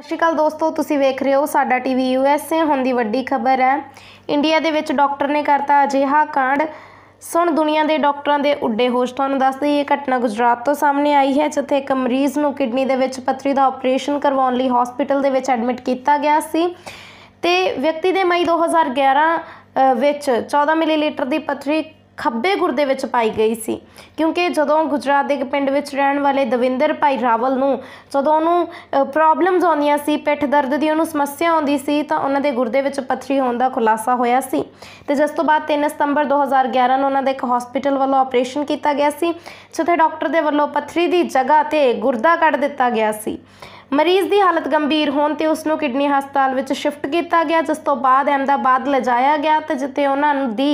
ਸਤਿ ਸ਼੍ਰੀ ਅਕਾਲ ਦੋਸਤੋ ਤੁਸੀਂ ਵੇਖ ਰਹੇ ਹੋ ਸਾਡਾ ਟੀਵੀ ਯੂਐਸਏ ਹੁਣ ਦੀ ਵੱਡੀ ਖਬਰ ਹੈ ਇੰਡੀਆ ਦੇ ਵਿੱਚ ਡਾਕਟਰ ਨੇ ਕਰਤਾ ਅਜਿਹਾ ਕਾਂਡ ਸੁਣ ਦੁਨੀਆ ਦੇ ਡਾਕਟਰਾਂ ਦੇ ਉੱਡੇ ਹੋਸ਼ ਤੁਹਾਨੂੰ ਦੱਸ ਦਈਏ ਇਹ ਘਟਨਾ ਗੁਜਰਾਤ ਤੋਂ ਸਾਹਮਣੇ ਆਈ ਹੈ ਜਿੱਥੇ ਇੱਕ ਮਰੀਜ਼ ਨੂੰ ਕਿਡਨੀ ਦੇ ਵਿੱਚ ਪੱਥਰੀ ਦਾ ਆਪਰੇਸ਼ਨ ਕਰਵਾਉਣ ਲਈ ਹਸਪੀਟਲ ਦੇ ਵਿੱਚ ਐਡਮਿਟ ਕੀਤਾ ਗਿਆ ਸੀ ਤੇ ਵਿਅਕਤੀ ਦੇ ਮਈ 2011 ਵਿੱਚ 14 ਮਿਲੀਲੀਟਰ ਦੀ ਪੱਥਰੀ ਖੱਬੇ ਗੁਰਦੇ ਵਿੱਚ ਪਾਈ ਗਈ ਸੀ ਕਿਉਂਕਿ ਜਦੋਂ ਗੁਜਰਾਤ ਦੇ ਪਿੰਡ ਵਿੱਚ ਰਹਿਣ ਵਾਲੇ ਦਵਿੰਦਰ ਭਾਈ ਰਾਵਲ ਨੂੰ ਜਦੋਂ ਉਹਨੂੰ ਪ੍ਰੋਬਲਮਸ ਆਉਂਦੀਆਂ ਸੀ ਪਿੱਠ ਦਰਦ ਦੀ ਉਹਨੂੰ ਸਮੱਸਿਆ ਆਉਂਦੀ ਸੀ ਤਾਂ ਉਹਨਾਂ ਦੇ ਗੁਰਦੇ ਵਿੱਚ ਪੱਥਰੀ ਹੋਣ ਦਾ ਖੁਲਾਸਾ ਹੋਇਆ ਸੀ ਤੇ ਜਿਸ ਤੋਂ ਬਾਅਦ 3 ਸਤੰਬਰ 2011 ਨੂੰ ਉਹਨਾਂ ਦੇ ਇੱਕ ਹਸਪੀਟਲ ਵੱਲੋਂ ਆਪਰੇਸ਼ਨ ਕੀਤਾ ਗਿਆ ਸੀ ਜਿੱਥੇ ਡਾਕਟਰ ਦੇ ਵੱਲੋਂ ਪੱਥਰੀ ਦੀ ਜਗ੍ਹਾ ਤੇ ਗੁਰਦਾ ਕੱਢ ਦਿੱਤਾ ਗਿਆ ਸੀ ਮਰੀਜ਼ ਦੀ ਹਾਲਤ ਗੰਭੀਰ ਹੋਣ ਤੇ ਉਸ ਨੂੰ ਕਿਡਨੀ ਹਸਪਤਾਲ ਵਿੱਚ ਸ਼ਿਫਟ ਕੀਤਾ ਗਿਆ ਜਿਸ ਤੋਂ ਬਾਅਦ ਅਹਿਮਦਾਬਾਦ ਲਿਜਾਇਆ ਗਿਆ ਤੇ ਜਿੱਥੇ ਉਹਨਾਂ ਦੀ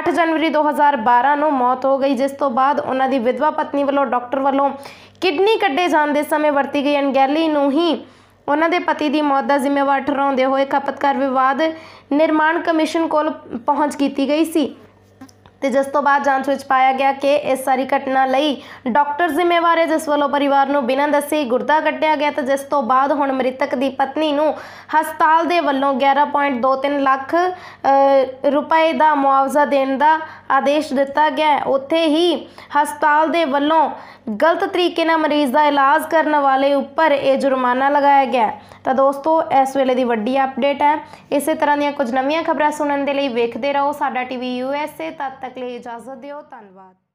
8 ਜਨਵਰੀ 2012 ਨੂੰ ਮੌਤ ਹੋ ਗਈ ਜਿਸ ਤੋਂ ਬਾਅਦ ਉਹਨਾਂ ਦੀ ਵਿਧਵਾ ਪਤਨੀ ਵੱਲੋਂ ਡਾਕਟਰ ਵੱਲੋਂ ਕਿਡਨੀ ਕੱਢੇ ਜਾਣ ਦੇ ਸਮੇਂ ਵਰਤੀ ਗਈ ਅਣਗਹਿਲੀ ਨੂੰ ਹੀ ਉਹਨਾਂ ਦੇ ਪਤੀ ਦੀ ਮੌਤ ਦਾ ਜ਼ਿੰਮੇਵਾਰ ਠਹਿਰਾਉਂਦੇ ਹੋਏ ਖਪਤਕਾਰ ਵਿਵਾਦ ਨਿਰਮਾਣ ਕਮਿਸ਼ਨ ਕੋਲ ਪਹੁੰਚ ਕੀਤੀ ਗਈ ਸੀ ਤੇ ਜਿਸ ਤੋਂ ਬਾਅਦ ਜਾਂਚ ਵਿੱਚ ਪਾਇਆ ਗਿਆ ਕਿ ਇਸ ਸਾਰੀ ਘਟਨਾ ਲਈ ਡਾਕਟਰ ਜ਼ਿੰਮੇਵਾਰ ਹੈ ਜਿਸ ਵੱਲੋਂ ਪਰਿਵਾਰ ਨੂੰ ਬਿਨਾਂ ਦੱਸੇ ਗੁਰਦਾ ਕੱਟਿਆ ਗਿਆ ਤੇ ਜਿਸ ਤੋਂ ਬਾਅਦ ਹੁਣ ਮ੍ਰਿਤਕ ਦੀ ਪਤਨੀ ਨੂੰ ਹਸਪਤਾਲ ਦੇ ਵੱਲੋਂ 11.23 ਲੱਖ ਰੁਪਏ ਦਾ ਮੁਆਵਜ਼ਾ ਦੇਣ ਦਾ ਆਦੇਸ਼ ਦਿੱਤਾ ਗਿਆ ਉੱਥੇ ਹੀ ਹਸਪਤਾਲ ਦੇ ਵੱਲੋਂ ਗਲਤ ਤਰੀਕੇ ਨਾਲ ਮਰੀਜ਼ ਦਾ ਇਲਾਜ ਕਰਨ ਵਾਲੇ ਉੱਪਰ ਇਹ ਜੁਰਮਾਨਾ ਲਗਾਇਆ ਗਿਆ ਤਾਂ ਦੋਸਤੋ ਇਸ ਵੇਲੇ ਦੀ ਵੱਡੀ ਅਪਡੇਟ ਹੈ ਇਸੇ ਤਰ੍ਹਾਂ ਦੀਆਂ ਕੁਝ ਨਵੀਆਂ ਖਬਰਾਂ ਸੁਣਨ ਦੇ ਲਈ ਵੇਖਦੇ ਰਹੋ ਸਾਡਾ ਟੀਵੀ ਯੂਐਸਏ ਤਦ ਤੱਕ ਲਈ ਇਜਾਜ਼ਤ ਦਿਓ ਧੰਨਵਾਦ